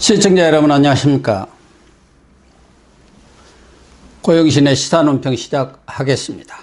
시청자 여러분 안녕하십니까 고영신의 시사논평 시작하겠습니다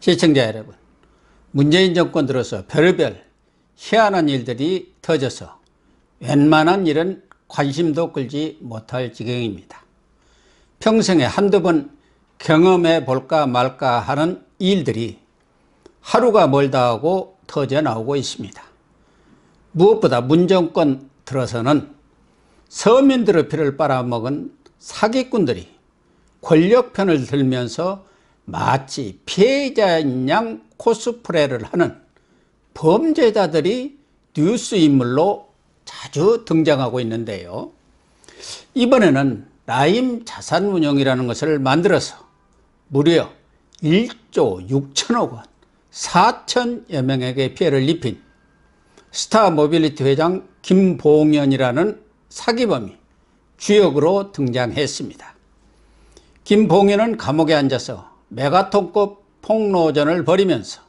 시청자 여러분 문재인 정권 들어서 별의별 희한한 일들이 터져서 웬만한 일은 관심도 끌지 못할 지경입니다 평생에 한두 번 경험해 볼까 말까 하는 일들이 하루가 멀다 하고 터져 나오고 있습니다 무엇보다 문정권 들어서는 서민들의 피를 빨아먹은 사기꾼들이 권력편을 들면서 마치 피해자인 양 코스프레를 하는 범죄자들이 뉴스 인물로 자주 등장하고 있는데요. 이번에는 라임 자산운용이라는 것을 만들어서 무려 1조 6천억 원, 4천여 명에게 피해를 입힌 스타 모빌리티 회장 김봉현이라는 사기범이 주역으로 등장했습니다. 김봉현은 감옥에 앉아서 메가톤급 폭로전을 벌이면서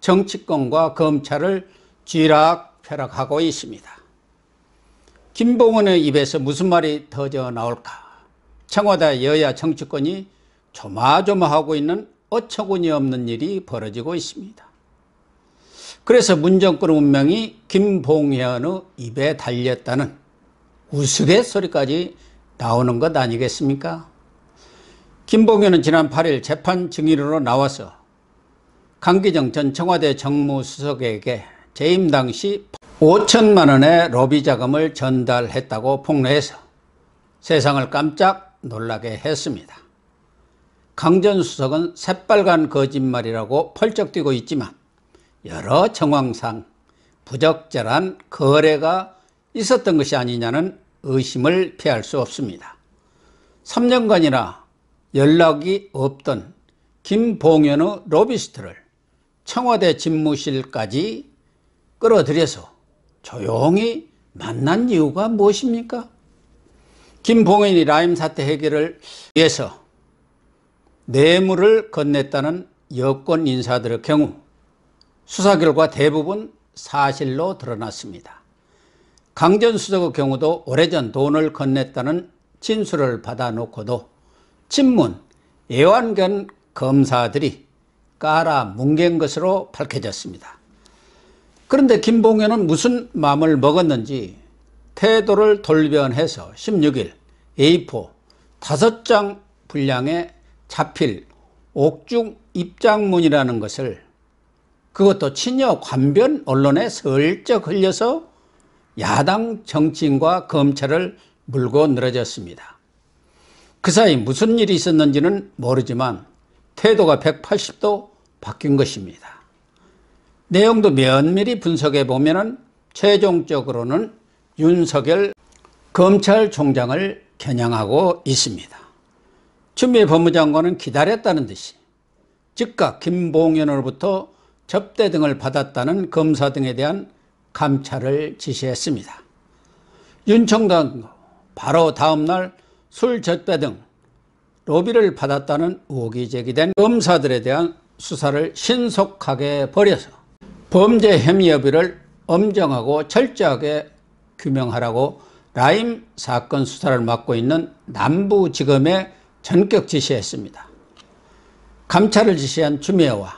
정치권과 검찰을 쥐락펴락하고 있습니다. 김봉현의 입에서 무슨 말이 터져 나올까? 청와대 여야 정치권이 조마조마하고 있는 어처구니 없는 일이 벌어지고 있습니다. 그래서 문정권 운명이 김봉현의 입에 달렸다는 우스갯소리까지 나오는 것 아니겠습니까? 김봉현은 지난 8일 재판 증인으로 나와서 강기정 전 청와대 정무수석에게 재임 당시 5천만 원의 로비 자금을 전달했다고 폭로해서 세상을 깜짝 놀라게 했습니다. 강 전 수석은 새빨간 거짓말이라고 펄쩍 뛰고 있지만 여러 정황상 부적절한 거래가 있었던 것이 아니냐는 의심을 피할 수 없습니다. 3년간이나 연락이 없던 김봉현의 로비스트를 청와대 집무실까지 끌어들여서 조용히 만난 이유가 무엇입니까? 김봉현이 라임 사태 해결을 위해서 뇌물을 건넸다는 여권 인사들의 경우 수사 결과 대부분 사실로 드러났습니다. 강전 수석의 경우도 오래전 돈을 건넸다는 진술을 받아놓고도 친문 애완견 검사들이 깔아 뭉갠 것으로 밝혀졌습니다. 그런데 김봉현은 무슨 마음을 먹었는지 태도를 돌변해서 16일 A4 5장 분량의 자필 옥중 입장문이라는 것을 그것도 친여 관변 언론에 슬쩍 흘려서 야당 정치인과 검찰을 물고 늘어졌습니다. 그 사이 무슨 일이 있었는지는 모르지만 태도가 180도 바뀐 것입니다. 내용도 면밀히 분석해 보면 최종적으로는 윤석열 검찰총장을 겨냥하고 있습니다. 추미애 법무장관은 기다렸다는 듯이 즉각 김봉현으로부터 접대 등을 받았다는 검사 등에 대한 감찰을 지시했습니다. 윤청도 바로 다음날 술 젖배 등 로비를 받았다는 의혹이 제기된 검사들에 대한 수사를 신속하게 벌여서 범죄 혐의 여부를 엄정하고 철저하게 규명하라고 라임 사건 수사를 맡고 있는 남부지검에 전격 지시했습니다. 감찰을 지시한 주미애와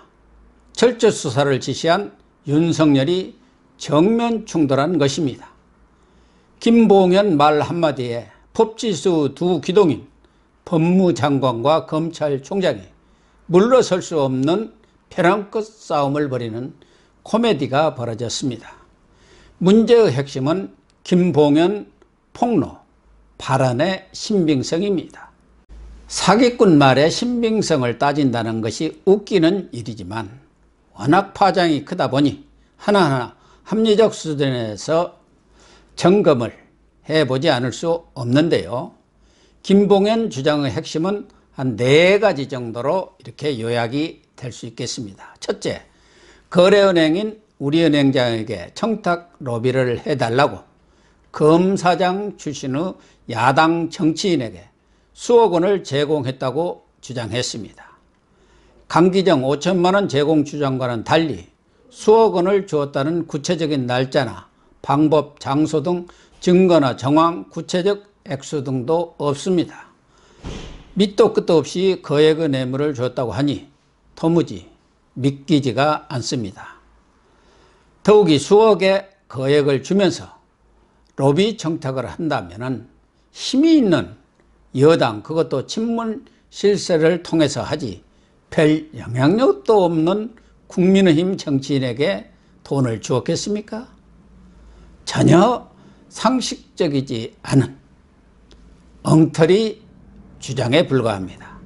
철저 수사를 지시한 윤석열이 정면 충돌한 것입니다. 김봉현 말 한마디에 법지수 두 기동인 법무장관과 검찰총장이 물러설 수 없는 벼랑끝 싸움을 벌이는 코미디가 벌어졌습니다. 문제의 핵심은 김봉현 폭로, 발언의 신빙성입니다. 사기꾼 말의 신빙성을 따진다는 것이 웃기는 일이지만 워낙 파장이 크다 보니 하나하나 합리적 수준에서 점검을 해보지 않을 수 없는데요. 김봉현 주장의 핵심은 한 네 가지 정도로 이렇게 요약이 될 수 있겠습니다. 첫째, 거래은행인 우리은행장에게 청탁 로비를 해달라고 검사장 출신의 야당 정치인에게 수억 원을 제공했다고 주장했습니다. 강기정 5천만 원 제공 주장과는 달리 수억 원을 주었다는 구체적인 날짜나 방법, 장소 등 증거나 정황, 구체적 액수 등도 없습니다. 밑도 끝도 없이 거액의 뇌물을 주었다고 하니 도무지 믿기지가 않습니다. 더욱이 수억의 거액을 주면서 로비 청탁을 한다면 힘이 있는 여당 그것도 친문 실세를 통해서 하지 별 영향력도 없는 국민의힘 정치인에게 돈을 주었겠습니까? 전혀 상식적이지 않은 엉터리 주장에 불과합니다.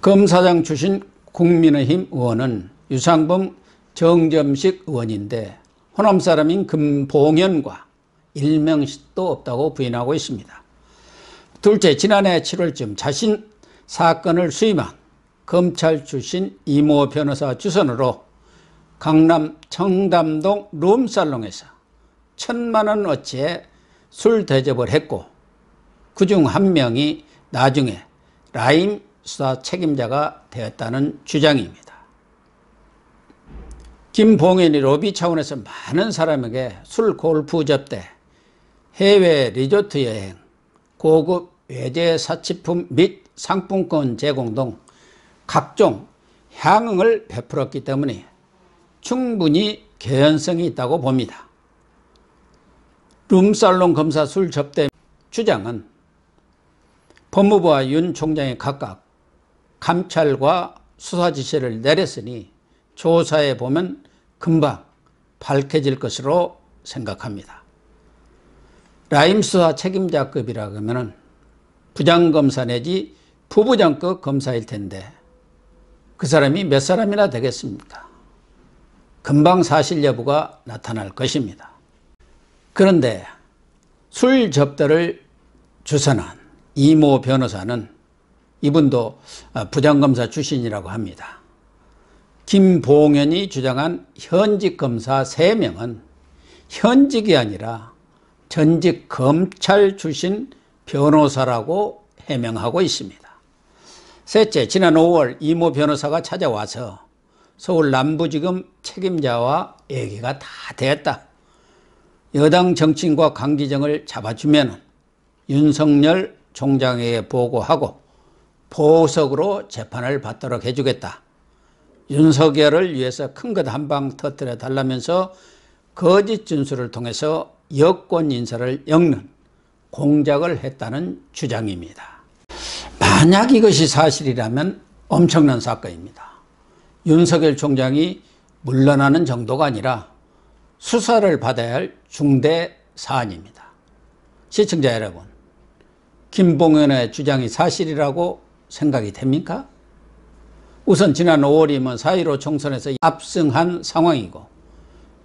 검사장 출신 국민의힘 의원은 유상범 정점식 의원인데 호남 사람인 금봉현과 일명식도 없다고 부인하고 있습니다. 둘째, 지난해 7월쯤 자신 사건을 수임한 검찰 출신 이모 변호사 주선으로 강남 청담동 룸살롱에서 천만원 어치의 술 대접을 했고 그 중 한 명이 나중에 라임 수사 책임자가 되었다는 주장입니다. 김봉현이 로비 차원에서 많은 사람에게 술 골프 접대, 해외 리조트 여행, 고급 외제 사치품 및 상품권 제공 등 각종 향응을 베풀었기 때문에 충분히 개연성이 있다고 봅니다. 룸살롱 검사 술 접대 주장은 법무부와 윤 총장이 각각 감찰과 수사 지시를 내렸으니 조사해 보면 금방 밝혀질 것으로 생각합니다. 라임 수사 책임자급이라 그러면 부장검사 내지 부부장급 검사일 텐데 그 사람이 몇 사람이나 되겠습니까? 금방 사실 여부가 나타날 것입니다. 그런데 술 접대를 주선한 이모 변호사는 이분도 부장검사 출신이라고 합니다. 김봉현이 주장한 현직 검사 3명은 현직이 아니라 전직 검찰 출신 변호사라고 해명하고 있습니다. 셋째, 지난 5월 이모 변호사가 찾아와서 서울 남부지검 책임자와 얘기가 다 됐다. 여당 정치인과 강기정을 잡아주면 윤석열 총장에 게 보고하고 보석으로 재판을 받도록 해주겠다. 윤석열을 위해서 큰 것 한방 터뜨려 달라면서 거짓 진술을 통해서 여권 인사를 엮는 공작을 했다는 주장입니다. 만약 이것이 사실이라면 엄청난 사건입니다. 윤석열 총장이 물러나는 정도가 아니라 수사를 받아야 할 중대 사안입니다. 시청자 여러분, 김봉현의 주장이 사실이라고 생각이 됩니까? 우선 지난 5월이면 4.15 총선에서 압승한 상황이고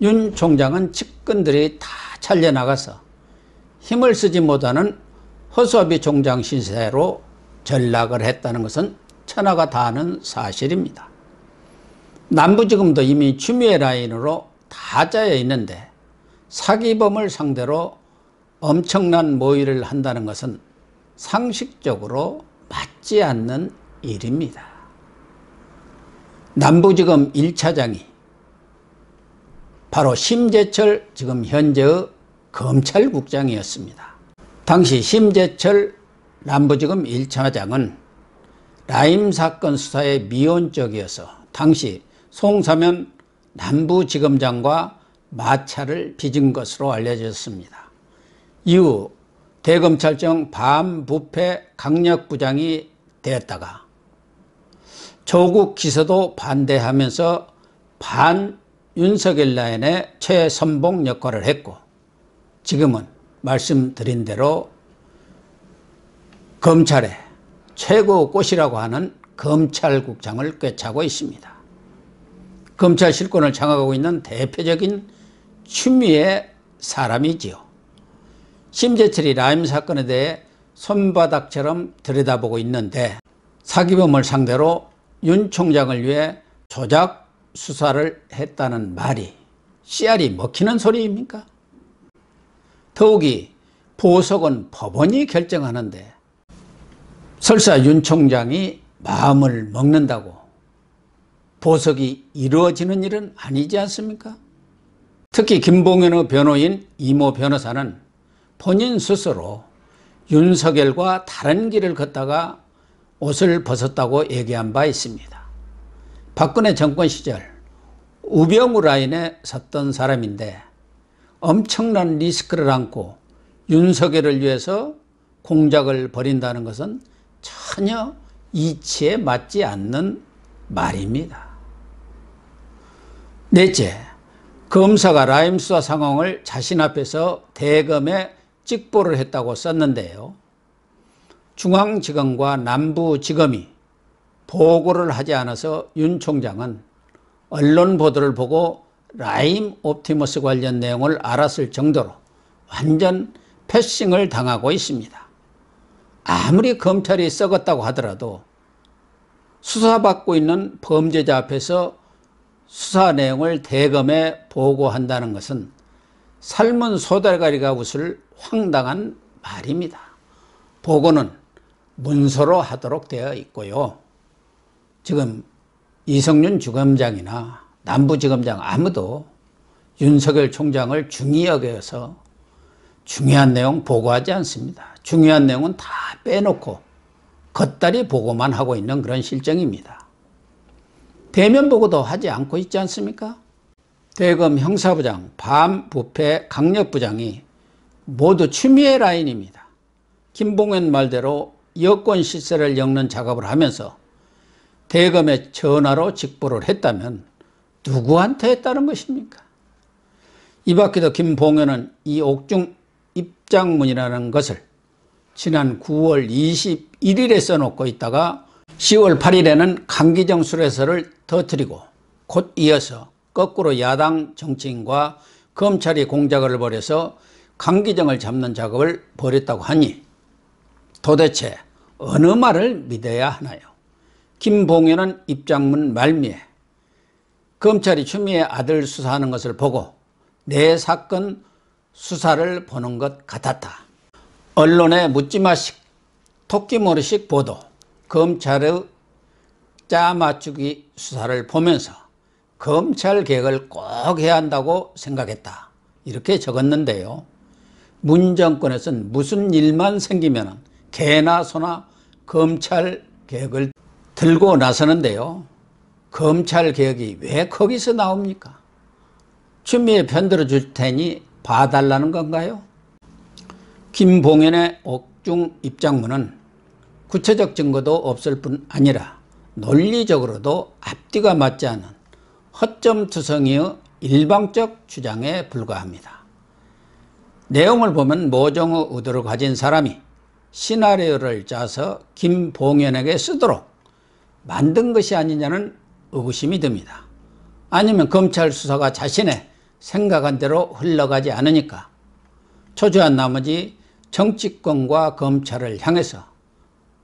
윤 총장은 측근들이 다찰려나가서 힘을 쓰지 못하는 허수아비 총장 신세로 전락을 했다는 것은 천하가 다하는 사실입니다. 남부 지검도 이미 추미애 라인으로 다 짜여 있는데 사기범을 상대로 엄청난 모의를 한다는 것은 상식적으로 맞지 않는 일입니다. 남부지검 1차장이 바로 심재철 지금 현재의 검찰국장이었습니다. 당시 심재철 남부지검 1차장은 라임 사건 수사의 미온적이어서 당시 송사면 남부지검장과 마찰을 빚은 것으로 알려졌습니다. 이후 대검찰청 반부패 강력부장이 되었다가 조국 기서도 반대하면서 반윤석일 라인의 최선봉 역할을 했고 지금은 말씀드린 대로 검찰의 최고 꽃이라고 하는 검찰국장을 꿰차고 있습니다. 검찰 실권을 장악하고 있는 대표적인 추미애 사람이지요. 심재철이 라임 사건에 대해 손바닥처럼 들여다보고 있는데 사기범을 상대로 윤 총장을 위해 조작 수사를 했다는 말이 씨알이 먹히는 소리입니까? 더욱이 보석은 법원이 결정하는데 설사 윤 총장이 마음을 먹는다고 보석이 이루어지는 일은 아니지 않습니까? 특히 김봉현의 변호인 이모 변호사는 본인 스스로 윤석열과 다른 길을 걷다가 옷을 벗었다고 얘기한 바 있습니다. 박근혜 정권 시절 우병우 라인에 섰던 사람인데 엄청난 리스크를 안고 윤석열을 위해서 공작을 벌인다는 것은 전혀 이치에 맞지 않는 말입니다. 넷째, 검사가 라임 수사 상황을 자신 앞에서 대검에 직보를 했다고 썼는데요. 중앙지검과 남부지검이 보고를 하지 않아서 윤 총장은 언론 보도를 보고 라임 옵티머스 관련 내용을 알았을 정도로 완전 패싱을 당하고 있습니다. 아무리 검찰이 썩었다고 하더라도 수사받고 있는 범죄자 앞에서 수사 내용을 대검에 보고한다는 것은 삶은 소달가리가 웃을 황당한 말입니다. 보고는 문서로 하도록 되어 있고요. 지금 이성윤 주검장이나 남부지검장 아무도 윤석열 총장을 중의 여겨서 중요한 내용 보고하지 않습니다. 중요한 내용은 다 빼놓고 겉다리 보고만 하고 있는 그런 실정입니다. 대면 보고도 하지 않고 있지 않습니까? 대검 형사부장, 반부패 강력부장이 모두 추미애 라인입니다. 김봉현 말대로 여권 실세를 엮는 작업을 하면서 대검의 전화로 직보를 했다면 누구한테 했다는 것입니까? 이 밖에도 김봉현은 이 옥중 입장문이라는 것을 지난 9월 21일에 써놓고 있다가 10월 8일에는 강기정 수레서를 터뜨리고 곧 이어서 거꾸로 야당 정치인과 검찰이 공작을 벌여서 강기정을 잡는 작업을 벌였다고 하니 도대체 어느 말을 믿어야 하나요? 김봉현은 입장문 말미에 검찰이 추미애 아들 수사하는 것을 보고 내 사건 수사를 보는 것 같았다. 언론의 묻지마식 토끼머리식 보도 검찰의 짜 맞추기 수사를 보면서 검찰 개혁을 꼭 해야 한다고 생각했다. 이렇게 적었는데요. 문정권에선 무슨 일만 생기면 개나 소나 검찰 개혁을 들고 나서는데요. 검찰 개혁이 왜 거기서 나옵니까? 추미애 편들어 줄 테니 봐달라는 건가요? 김봉현의 옥중 입장문은 구체적 증거도 없을 뿐 아니라 논리적으로도 앞뒤가 맞지 않은 허점투성이의 일방적 주장에 불과합니다. 내용을 보면 모종의 의도를 가진 사람이 시나리오를 짜서 김봉현에게 쓰도록 만든 것이 아니냐는 의구심이 듭니다. 아니면 검찰 수사가 자신의 생각한 대로 흘러가지 않으니까 초조한 나머지 정치권과 검찰을 향해서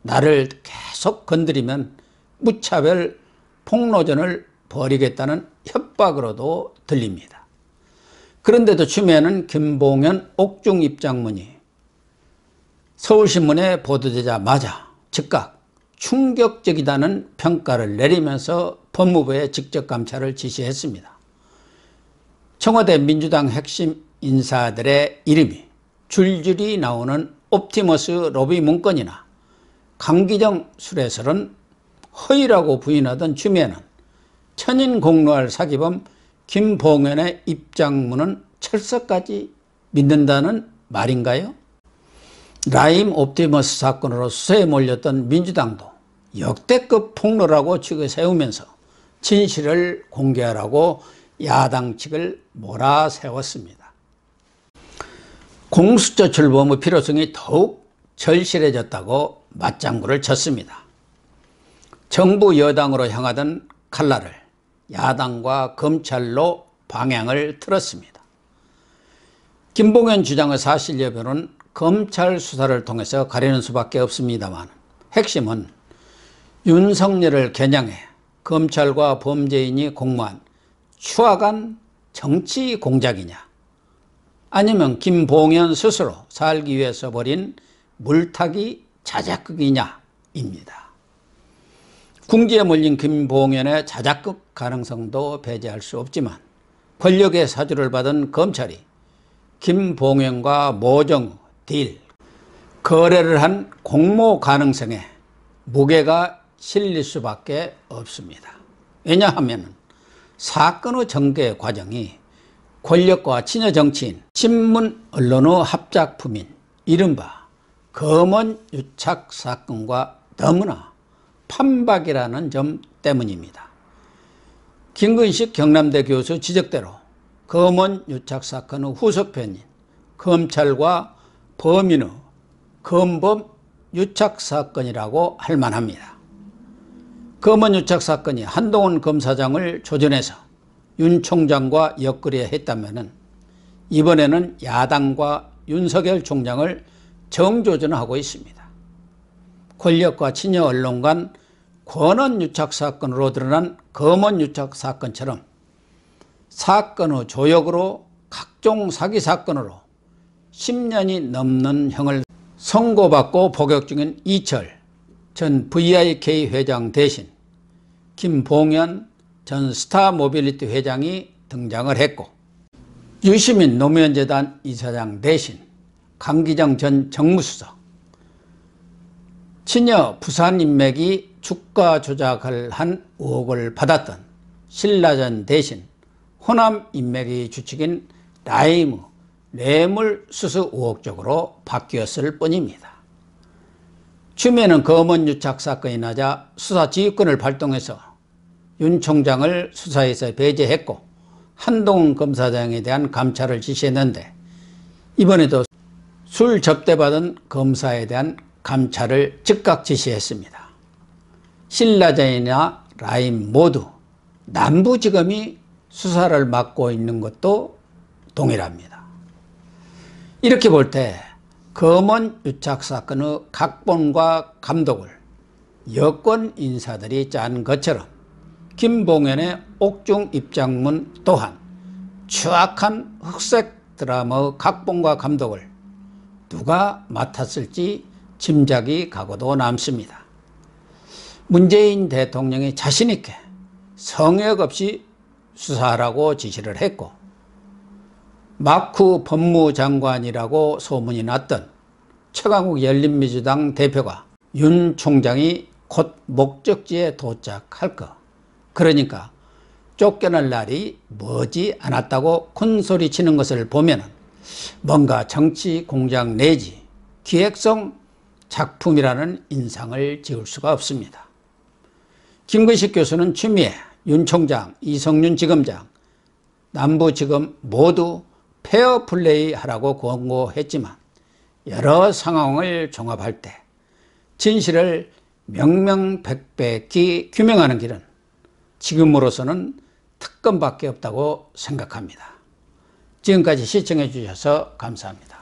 나를 계속 건드리면 무차별 폭로전을 벌이겠다는 협박으로도 들립니다. 그런데도 추미애는 김봉현 옥중 입장문이 서울신문에 보도되자마자 즉각 충격적이다는 평가를 내리면서 법무부에 직접 감찰을 지시했습니다. 청와대 민주당 핵심 인사들의 이름이 줄줄이 나오는 옵티머스 로비 문건이나 강기정 수레설은 허위라고 부인하던 추미애는 천인 공로할 사기범 김봉현의 입장문은 철석까지 믿는다는 말인가요? 라임 옵티머스 사건으로 수세에 몰렸던 민주당도 역대급 폭로라고 측을 세우면서 진실을 공개하라고 야당 측을 몰아세웠습니다. 공수처 출범의 필요성이 더욱 절실해졌다고 맞장구를 쳤습니다. 정부 여당으로 향하던 칼날을 야당과 검찰로 방향을 틀었습니다. 김봉현 주장의 사실 여부는 검찰 수사를 통해서 가리는 수밖에 없습니다만 핵심은 윤석열을 겨냥해 검찰과 범죄인이 공모한 추악한 정치 공작이냐 아니면 김봉현 스스로 살기 위해서 벌인 물타기 자작극이냐입니다. 궁지에 몰린 김봉현의 자작극 가능성도 배제할 수 없지만 권력의 사주를 받은 검찰이 김봉현과 모정, 딜, 거래를 한 공모 가능성에 무게가 실릴 수밖에 없습니다. 왜냐하면 사건의 전개 과정이 권력과 친여 정치인, 신문 언론의 합작품인 이른바 검언 유착 사건과 너무나 판박이라는 점 때문입니다. 김근식 경남대 교수 지적대로 검언 유착 사건의 후속편인 검찰과 범인의 검범 유착 사건이라고 할 만합니다. 검언 유착 사건이 한동훈 검사장을 조전해서 윤 총장과 엮으려 했다면 이번에는 야당과 윤석열 총장을 정조전하고 있습니다. 권력과 친여 언론 간 권한 유착 사건으로 드러난 검언 유착 사건처럼 사건의 조역으로 각종 사기 사건으로 10년이 넘는 형을 선고받고 복역 중인 이철 전 VIK 회장 대신 김봉현 전 스타 모빌리티 회장이 등장을 했고 유시민 노무현재단 이사장 대신 강기정 전 정무수석 친여 부산 인맥이 주가 조작을 한 의혹을 받았던 신라전 대신 호남 인맥이 주축인 라이무 뇌물 수수 의혹적으로 바뀌었을 뿐입니다. 추미애는 검은 유착 사건이 나자 수사 지휘권을 발동해서 윤 총장을 수사에서 배제했고 한동훈 검사장에 대한 감찰을 지시했는데 이번에도 술 접대받은 검사에 대한 감찰을 즉각 지시했습니다. 신라전이나 라임 모두 남부지검이 수사를 맡고 있는 것도 동일합니다. 이렇게 볼 때 검언 유착 사건의 각본과 감독을 여권 인사들이 짠 것처럼 김봉현의 옥중 입장문 또한 추악한 흑색 드라마의 각본과 감독을 누가 맡았을지 짐작이 가고도 남습니다. 문재인 대통령이 자신있게 성역 없이 수사하라고 지시를 했고 마크 법무장관이라고 소문이 났던 최강욱 열린민주당 대표가 윤 총장이 곧 목적지에 도착할 것 그러니까 쫓겨날 날이 머지 않았다고 큰소리 치는 것을 보면 뭔가 정치 공작 내지 기획성 작품이라는 인상을 지울 수가 없습니다. 김근식 교수는 추미애, 윤 총장, 이성윤 지검장, 남부 지검 모두 페어 플레이 하라고 권고했지만 여러 상황을 종합할 때 진실을 명명백백히 규명하는 길은 지금으로서는 특검밖에 없다고 생각합니다. 지금까지 시청해 주셔서 감사합니다.